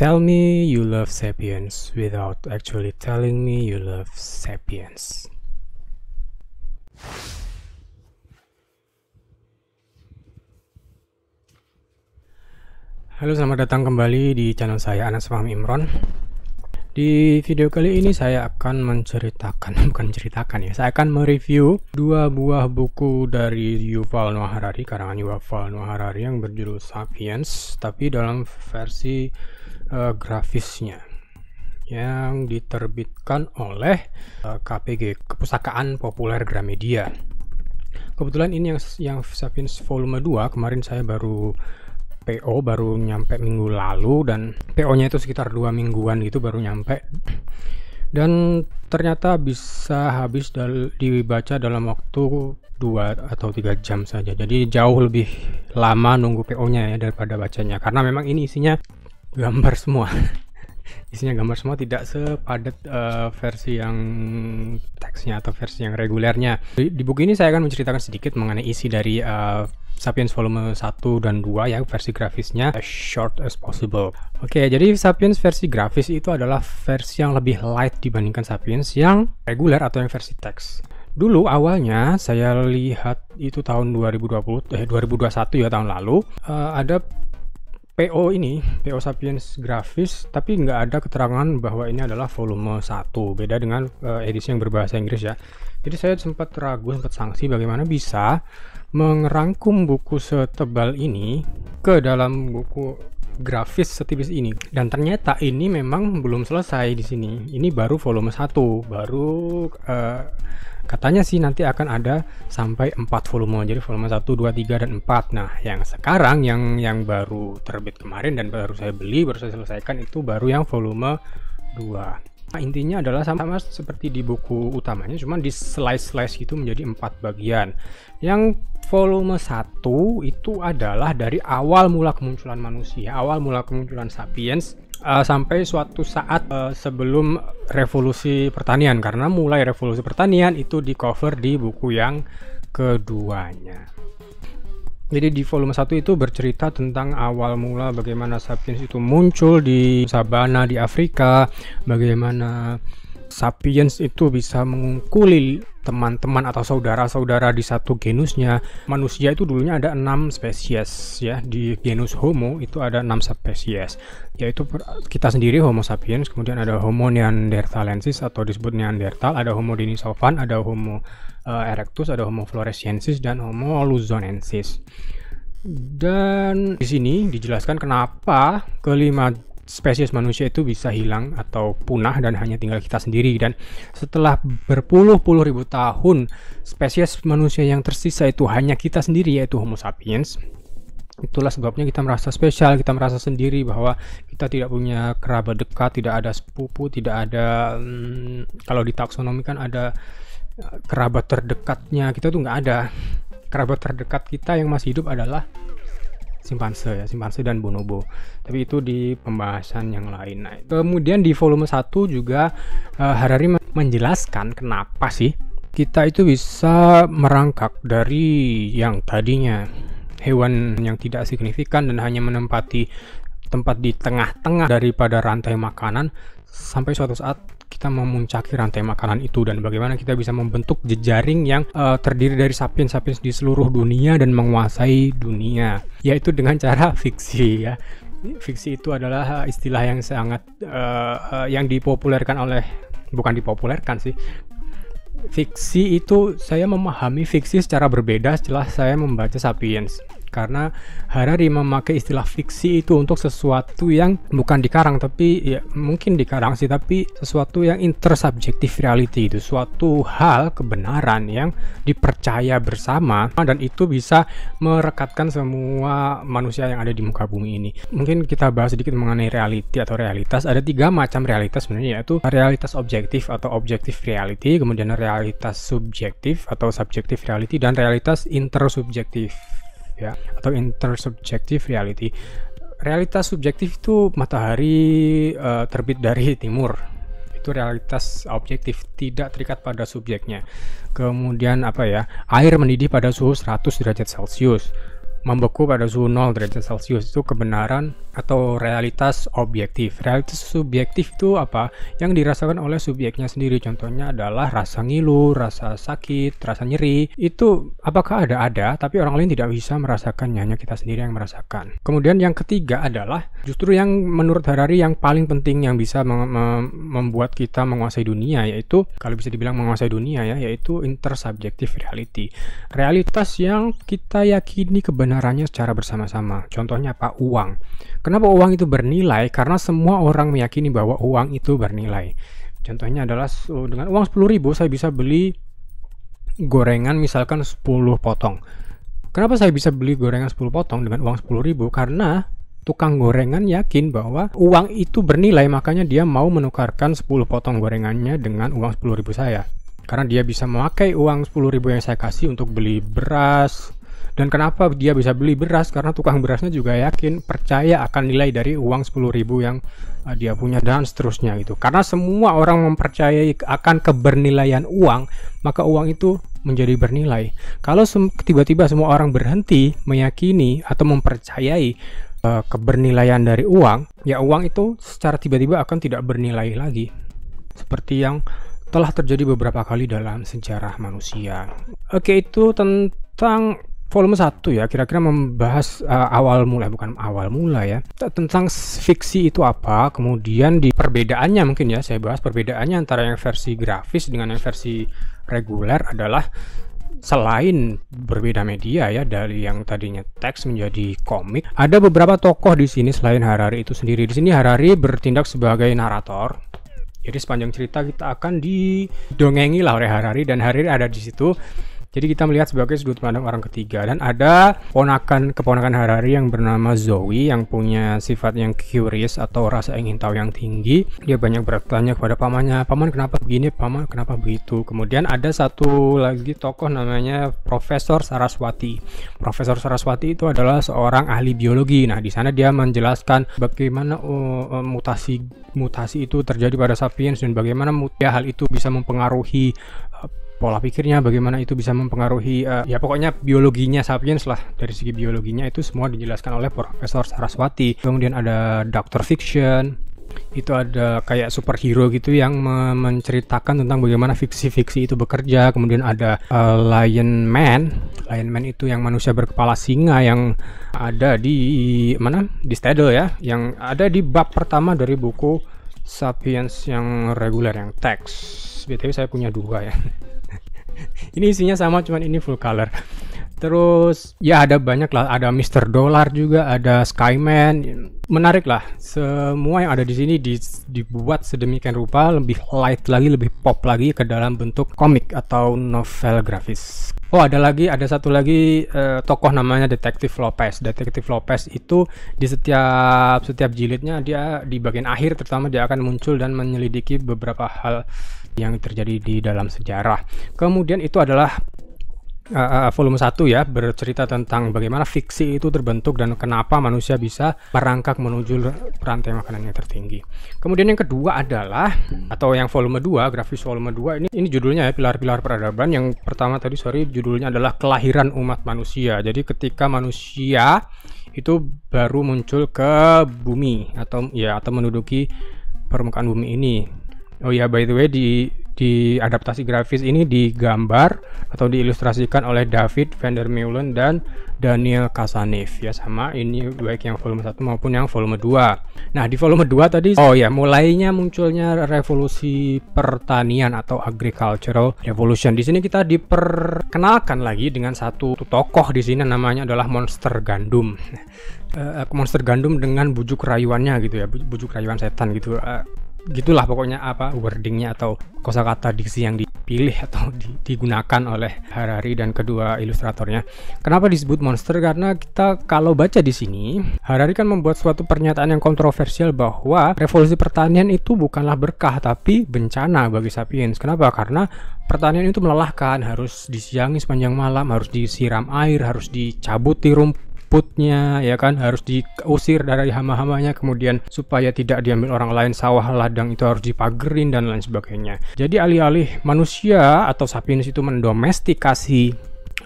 Tell me you love Sapiens without actually telling me you love Sapiens. Halo, selamat datang kembali di channel saya Anas Fahmi Imron. Di video kali ini saya akan menceritakan, bukan ceritakan ya, saya akan mereview dua buah buku dari Yuval Noah Harari, karangan Yuval Noah Harari yang berjudul Sapiens, tapi dalam versi uh, grafisnya yang diterbitkan oleh uh, eh, KPG Kepustakaan Populer Gramedia. Kebetulan ini yang yang Sapiens volume 2 kemarin saya baru PO baru nyampe minggu lalu dan PO-nya itu sekitar dua mingguan gitu baru nyampe dan ternyata bisa habis dal dibaca dalam waktu dua atau tiga jam saja jadi jauh lebih lama nunggu PO nya ya daripada bacanya karena memang ini isinya gambar semua isinya gambar semua tidak sepadat uh, versi yang teksnya atau versi yang regulernya di, di buku ini saya akan menceritakan sedikit mengenai isi dari uh, Sapiens volume 1 dan 2 yang versi grafisnya as short as possible. Oke, okay, jadi Sapiens versi grafis itu adalah versi yang lebih light dibandingkan Sapiens yang reguler atau yang versi teks. Dulu awalnya saya lihat itu tahun 2020 eh 2021 ya tahun lalu uh, ada PO ini, PO Sapiens grafis, tapi nggak ada keterangan bahwa ini adalah volume 1, beda dengan uh, edisi yang berbahasa Inggris ya. Jadi saya sempat ragu, sempat sanksi bagaimana bisa merangkum buku setebal ini ke dalam buku grafis setipis ini. Dan ternyata ini memang belum selesai di sini. Ini baru volume 1, baru uh, Katanya sih nanti akan ada sampai 4 volume. Jadi volume 1, 2, 3 dan 4. Nah, yang sekarang yang yang baru terbit kemarin dan baru saya beli, baru saya selesaikan itu baru yang volume 2. Nah, intinya adalah sama, sama seperti di buku utamanya, cuman di slice-slice itu menjadi empat bagian. Yang volume 1 itu adalah dari awal mula kemunculan manusia, awal mula kemunculan sapiens uh, sampai suatu saat uh, sebelum revolusi pertanian karena mulai revolusi pertanian itu di cover di buku yang keduanya. Jadi di volume 1 itu bercerita tentang awal mula bagaimana sapiens itu muncul di sabana di Afrika, bagaimana sapiens itu bisa mengungkuli teman-teman atau saudara-saudara di satu genusnya. Manusia itu dulunya ada enam spesies ya di genus Homo itu ada enam spesies yaitu kita sendiri Homo sapiens, kemudian ada Homo neanderthalensis atau disebut Neanderthal, ada Homo denisovan, ada Homo eh, erectus, ada Homo floresiensis dan Homo luzonensis. Dan di sini dijelaskan kenapa kelima spesies manusia itu bisa hilang atau punah dan hanya tinggal kita sendiri dan setelah berpuluh-puluh ribu tahun spesies manusia yang tersisa itu hanya kita sendiri yaitu Homo sapiens itulah sebabnya kita merasa spesial kita merasa sendiri bahwa kita tidak punya kerabat dekat tidak ada sepupu tidak ada hmm, kalau kan ada eh, kerabat terdekatnya kita tuh nggak ada kerabat terdekat kita yang masih hidup adalah simpanse ya simpanse dan bonobo tapi itu di pembahasan yang lain nah kemudian di volume 1 juga uh, Harari menjelaskan kenapa sih kita itu bisa merangkak dari yang tadinya hewan yang tidak signifikan dan hanya menempati tempat di tengah-tengah daripada rantai makanan sampai suatu saat kita memuncaki rantai makanan itu dan bagaimana kita bisa membentuk jejaring yang uh, terdiri dari sapiens-sapiens di seluruh dunia dan menguasai dunia yaitu dengan cara fiksi ya fiksi itu adalah eh, istilah yang sangat uh, uh, yang dipopulerkan oleh bukan dipopulerkan sih fiksi itu saya memahami fiksi secara berbeda setelah saya membaca sapiens karena Harari memakai istilah fiksi itu untuk sesuatu yang bukan dikarang tapi ya mungkin dikarang sih tapi sesuatu yang intersubjektif reality itu suatu hal kebenaran yang dipercaya bersama dan itu bisa merekatkan semua manusia yang ada di muka bumi ini mungkin kita bahas sedikit mengenai reality atau realitas ada tiga macam realitas sebenarnya yaitu realitas objektif atau objektif reality kemudian realitas subjektif atau subjektif reality dan realitas intersubjektif ya atau intersubjective reality. Realitas subjektif itu matahari uh, terbit dari timur. Itu realitas objektif, tidak terikat pada subjeknya. Kemudian apa ya? Air mendidih pada suhu 100 derajat Celcius membeku pada suhu 0 derajat Celcius itu kebenaran atau realitas objektif. Realitas subjektif itu apa? Yang dirasakan oleh subjeknya sendiri. Contohnya adalah rasa ngilu, rasa sakit, rasa nyeri. Itu apakah ada ada, tapi orang lain tidak bisa merasakannya, hanya kita sendiri yang merasakan. Kemudian yang ketiga adalah justru yang menurut Harari yang paling penting yang bisa mem membuat kita menguasai dunia yaitu kalau bisa dibilang menguasai dunia ya, yaitu intersubjektif reality. Realitas yang kita yakini kebenaran kebenarannya secara bersama-sama. Contohnya apa? Uang. Kenapa uang itu bernilai? Karena semua orang meyakini bahwa uang itu bernilai. Contohnya adalah oh, dengan uang ribu saya bisa beli gorengan misalkan 10 potong. Kenapa saya bisa beli gorengan 10 potong dengan uang ribu? Karena tukang gorengan yakin bahwa uang itu bernilai makanya dia mau menukarkan 10 potong gorengannya dengan uang ribu saya karena dia bisa memakai uang 10.000 yang saya kasih untuk beli beras, dan kenapa dia bisa beli beras? Karena tukang berasnya juga yakin, percaya akan nilai dari uang 10.000 yang uh, dia punya dan seterusnya gitu. Karena semua orang mempercayai akan kebernilaian uang, maka uang itu menjadi bernilai. Kalau tiba-tiba sem semua orang berhenti meyakini atau mempercayai uh, kebernilaian dari uang, ya uang itu secara tiba-tiba akan tidak bernilai lagi. Seperti yang telah terjadi beberapa kali dalam sejarah manusia. Oke, itu tentang volume 1 ya kira-kira membahas uh, awal mula bukan awal mula ya tentang fiksi itu apa kemudian di perbedaannya mungkin ya saya bahas perbedaannya antara yang versi grafis dengan yang versi reguler adalah selain berbeda media ya dari yang tadinya teks menjadi komik ada beberapa tokoh di sini selain Harari itu sendiri di sini Harari bertindak sebagai narator jadi sepanjang cerita kita akan didongengi lah oleh Harari dan Harari ada di situ jadi kita melihat sebagai sudut pandang orang ketiga dan ada ponakan keponakan Harari yang bernama Zoe yang punya sifat yang curious atau rasa ingin tahu yang tinggi. Dia banyak bertanya kepada pamannya, "Paman kenapa begini? Paman kenapa begitu?" Kemudian ada satu lagi tokoh namanya Profesor Saraswati. Profesor Saraswati itu adalah seorang ahli biologi. Nah, di sana dia menjelaskan bagaimana uh, uh mutasi mutasi itu terjadi pada sapiens dan bagaimana ya, hal itu bisa mempengaruhi uh, pola pikirnya bagaimana itu bisa mempengaruhi uh, ya pokoknya biologinya sapiens lah dari segi biologinya itu semua dijelaskan oleh Profesor Saraswati kemudian ada Dr. Fiction itu ada kayak superhero gitu yang menceritakan tentang bagaimana fiksi-fiksi itu bekerja. Kemudian ada uh, Lion Man. Lion Man itu yang manusia berkepala singa yang ada di mana? Di Stadel ya, yang ada di bab pertama dari buku Sapiens yang reguler yang teks. BTW saya punya dua ya. ini isinya sama cuman ini full color terus ya ada banyak lah ada Mr. Dollar juga ada Skyman menarik lah semua yang ada di sini dibuat sedemikian rupa lebih light lagi lebih pop lagi ke dalam bentuk komik atau novel grafis oh ada lagi ada satu lagi uh, tokoh namanya Detektif Lopez Detektif Lopez itu di setiap setiap jilidnya dia di bagian akhir terutama dia akan muncul dan menyelidiki beberapa hal yang terjadi di dalam sejarah. Kemudian itu adalah uh, volume 1 ya bercerita tentang bagaimana fiksi itu terbentuk dan kenapa manusia bisa merangkak menuju rantai makanannya tertinggi. Kemudian yang kedua adalah atau yang volume 2, grafis volume 2 ini ini judulnya ya pilar-pilar peradaban. Yang pertama tadi sorry judulnya adalah kelahiran umat manusia. Jadi ketika manusia itu baru muncul ke bumi atau ya atau menduduki permukaan bumi ini Oh ya, by the way di di adaptasi grafis ini digambar atau diilustrasikan oleh David Vandermeulen dan Daniel Kasanif ya sama ini baik yang volume 1 maupun yang volume 2 nah di volume 2 tadi oh ya mulainya munculnya revolusi pertanian atau agricultural revolution di sini kita diperkenalkan lagi dengan satu tokoh di sini namanya adalah monster gandum eh, eh, monster gandum dengan bujuk rayuannya gitu ya bujuk rayuan setan gitu eh, gitulah pokoknya apa wordingnya atau kosakata diksi yang dipilih atau digunakan oleh Harari dan kedua ilustratornya. Kenapa disebut monster? Karena kita kalau baca di sini Harari kan membuat suatu pernyataan yang kontroversial bahwa revolusi pertanian itu bukanlah berkah tapi bencana bagi sapiens. Kenapa? Karena pertanian itu melelahkan, harus disiangi sepanjang malam, harus disiram air, harus dicabuti rumput rumputnya ya kan harus diusir dari hama-hamanya kemudian supaya tidak diambil orang lain sawah ladang itu harus dipagerin dan lain sebagainya. Jadi alih-alih manusia atau sapiens itu mendomestikasi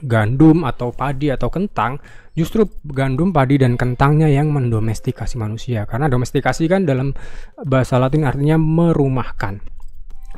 gandum atau padi atau kentang justru gandum padi dan kentangnya yang mendomestikasi manusia karena domestikasi kan dalam bahasa latin artinya merumahkan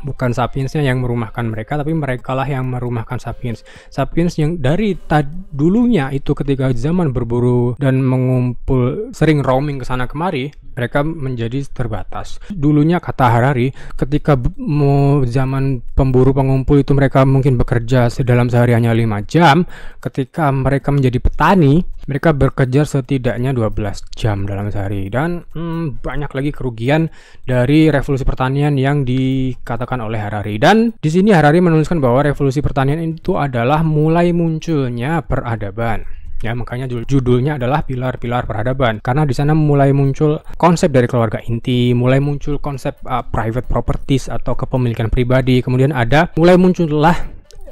bukan sapiensnya yang merumahkan mereka tapi mereka lah yang merumahkan sapiens sapiens yang dari tad dulunya itu ketika zaman berburu dan mengumpul sering roaming ke sana kemari mereka menjadi terbatas dulunya kata Harari ketika mau zaman pemburu pengumpul itu mereka mungkin bekerja sedalam sehari hanya 5 jam ketika mereka menjadi petani mereka bekerja setidaknya 12 jam dalam sehari dan hmm, banyak lagi kerugian dari revolusi pertanian yang dikatakan dikatakan oleh Harari. Dan di sini Harari menuliskan bahwa revolusi pertanian itu adalah mulai munculnya peradaban. Ya, makanya judulnya adalah pilar-pilar peradaban karena di sana mulai muncul konsep dari keluarga inti, mulai muncul konsep uh, private properties atau kepemilikan pribadi, kemudian ada mulai muncullah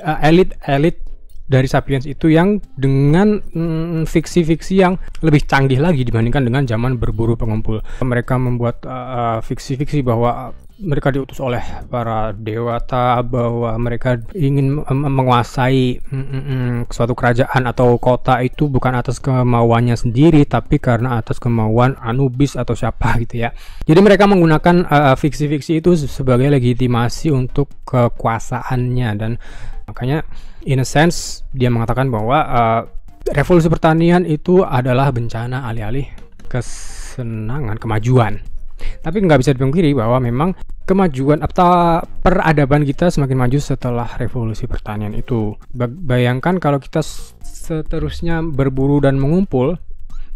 uh, elit-elit uh, dari Sapiens itu yang dengan fiksi mm, fiksi-fiksi yang lebih canggih lagi dibandingkan dengan zaman berburu pengumpul. Mereka membuat eh, eh, fiksi-fiksi uh, bahwa mereka diutus oleh para dewata bahwa mereka ingin menguasai mm, mm, mm, suatu kerajaan atau kota itu bukan atas kemauannya sendiri tapi karena atas kemauan Anubis atau siapa gitu ya. Jadi mereka menggunakan fiksi eh, fiksi-fiksi itu sebagai legitimasi untuk kekuasaannya dan Makanya in a sense dia mengatakan bahwa uh, revolusi pertanian itu adalah bencana alih-alih kesenangan kemajuan. Tapi nggak bisa dipungkiri bahwa memang kemajuan atau peradaban kita semakin maju setelah revolusi pertanian itu. Bayangkan kalau kita seterusnya berburu dan mengumpul,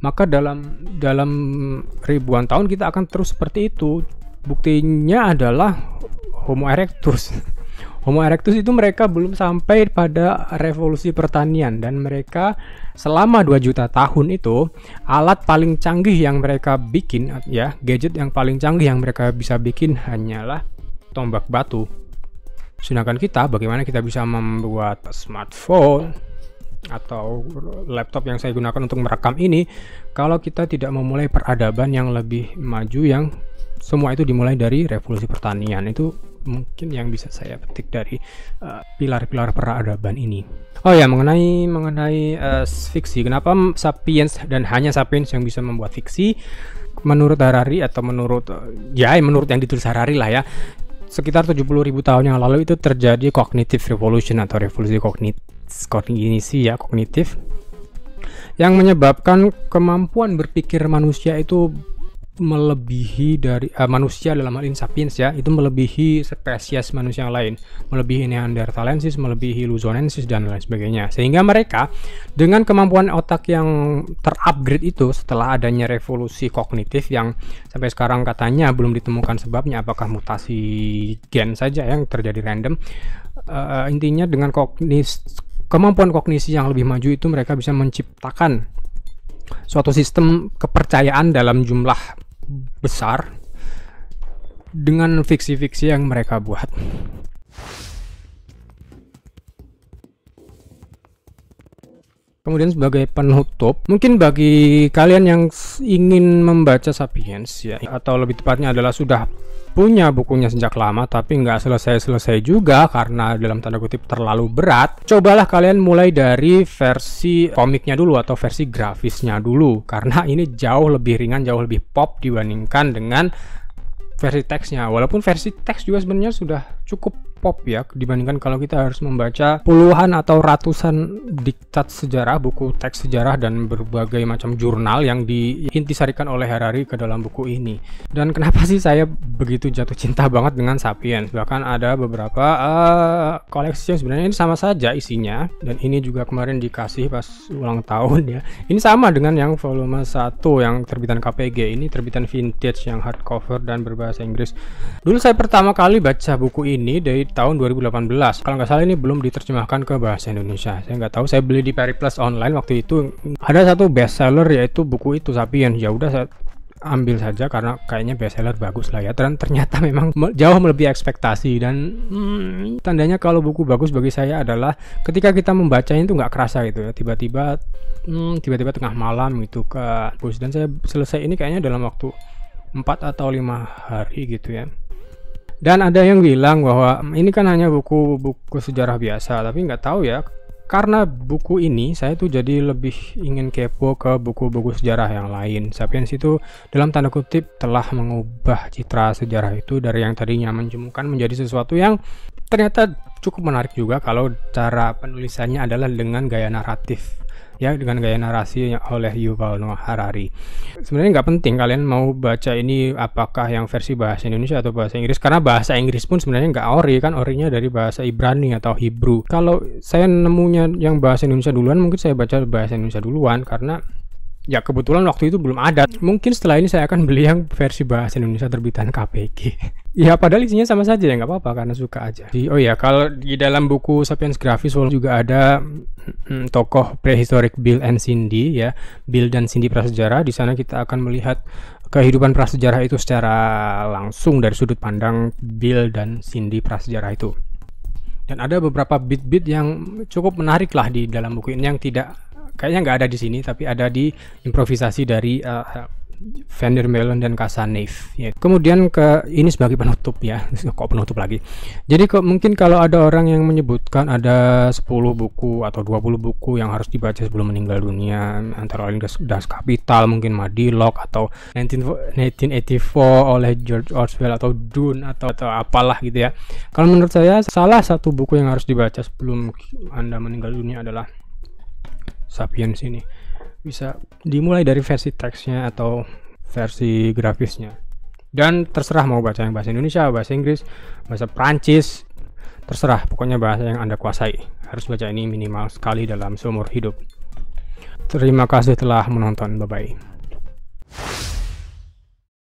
maka dalam dalam ribuan tahun kita akan terus seperti itu. Buktinya adalah Homo erectus Homo erectus itu mereka belum sampai pada revolusi pertanian dan mereka selama 2 juta tahun itu alat paling canggih yang mereka bikin ya, gadget yang paling canggih yang mereka bisa bikin hanyalah tombak batu. Sedangkan kita bagaimana kita bisa membuat smartphone atau laptop yang saya gunakan untuk merekam ini kalau kita tidak memulai peradaban yang lebih maju yang semua itu dimulai dari revolusi pertanian itu mungkin yang bisa saya petik dari eh, pilar-pilar uh, peradaban ini. Oh ya mengenai mengenai uh, fiksi, kenapa sapiens dan hanya sapiens yang bisa membuat fiksi? Menurut Harari atau menurut uh, ya menurut yang ditulis Harari lah ya, sekitar 70.000 tahun yang lalu itu terjadi cognitive revolution atau revolusi kognitif kognisi ya kognitif yang menyebabkan kemampuan berpikir manusia itu melebihi dari uh, manusia dalam hal ini sapiens ya itu melebihi spesies manusia yang lain melebihi neanderthalensis melebihi luzonensis dan lain sebagainya sehingga mereka dengan kemampuan otak yang terupgrade itu setelah adanya revolusi kognitif yang sampai sekarang katanya belum ditemukan sebabnya apakah mutasi gen saja yang terjadi random uh, intinya dengan kognis kemampuan kognisi yang lebih maju itu mereka bisa menciptakan suatu sistem kepercayaan dalam jumlah besar dengan fiksi-fiksi yang mereka buat. Kemudian sebagai penutup, mungkin bagi kalian yang ingin membaca Sapiens ya atau lebih tepatnya adalah sudah punya bukunya sejak lama tapi nggak selesai-selesai juga karena dalam tanda kutip terlalu berat, cobalah kalian mulai dari versi komiknya dulu atau versi grafisnya dulu karena ini jauh lebih ringan, jauh lebih pop dibandingkan dengan versi teksnya. Walaupun versi teks juga sebenarnya sudah cukup pop ya dibandingkan kalau kita harus membaca puluhan atau ratusan diktat sejarah, buku teks sejarah dan berbagai macam jurnal yang diintisarikan oleh Harari ke dalam buku ini. Dan kenapa sih saya begitu jatuh cinta banget dengan Sapiens? Bahkan ada beberapa uh, koleksi yang sebenarnya ini sama saja isinya dan ini juga kemarin dikasih pas ulang tahun ya. Ini sama dengan yang volume 1 yang terbitan KPG ini terbitan vintage yang hardcover dan berbahasa Inggris. Dulu saya pertama kali baca buku ini dari tahun 2018. Kalau nggak salah ini belum diterjemahkan ke bahasa Indonesia. Saya nggak tahu. Saya beli di Periplus online waktu itu. Ada satu bestseller yaitu buku itu yang Ya udah saya ambil saja karena kayaknya bestseller bagus lah ya dan ternyata memang jauh melebihi ekspektasi dan hmm, tandanya kalau buku bagus bagi saya adalah ketika kita membacanya itu nggak kerasa gitu ya tiba-tiba tiba hmm, tiba-tiba tengah malam gitu ke bus dan saya selesai ini kayaknya dalam waktu 4 atau lima hari gitu ya dan ada yang bilang bahwa hmm, ini kan hanya buku-buku sejarah biasa, tapi nggak tahu ya. Karena buku ini, saya tuh jadi lebih ingin kepo ke buku-buku sejarah yang lain. Sapiens itu dalam tanda kutip telah mengubah citra sejarah itu dari yang tadinya menjemukan menjadi sesuatu yang ternyata cukup menarik juga kalau cara penulisannya adalah dengan gaya naratif ya dengan gaya narasi oleh Yuval Noah Harari. Sebenarnya nggak penting kalian mau baca ini apakah yang versi bahasa Indonesia atau bahasa Inggris karena bahasa Inggris pun sebenarnya nggak ori kan orinya dari bahasa Ibrani atau Hebrew. Kalau saya nemunya yang bahasa Indonesia duluan mungkin saya baca bahasa Indonesia duluan karena ya kebetulan waktu itu belum ada. Hmm. Mungkin setelah ini saya akan beli yang versi bahasa Indonesia terbitan KPG. ya padahal isinya sama saja ya nggak apa-apa karena suka aja. oh ya kalau di dalam buku Sapiens Grafis juga ada hmm, tokoh prehistoric Bill and Cindy ya. Bill dan Cindy prasejarah. Di sana kita akan melihat kehidupan prasejarah itu secara langsung dari sudut pandang Bill dan Cindy prasejarah itu. Dan ada beberapa bit-bit yang cukup menarik lah di dalam buku ini yang tidak kayaknya nggak ada di sini tapi ada di improvisasi dari uh, eh, Melon dan Kasanev. Ya. Kemudian ke ini sebagai penutup ya, kok penutup lagi. Jadi kok mungkin kalau ada orang yang menyebutkan ada 10 buku atau 20 buku yang harus dibaca sebelum meninggal dunia, antara lain Das Kapital, mungkin Madilog atau Eighty 1984 oleh George Orwell atau Dune atau atau apalah gitu ya. Kalau menurut saya salah satu buku yang harus dibaca sebelum Anda meninggal dunia adalah Sapiens ini bisa dimulai dari versi teksnya atau versi grafisnya dan terserah mau baca yang bahasa Indonesia, bahasa Inggris, bahasa Prancis, terserah pokoknya bahasa yang Anda kuasai. Harus baca ini minimal sekali dalam seumur hidup. Terima kasih telah menonton. Bye bye.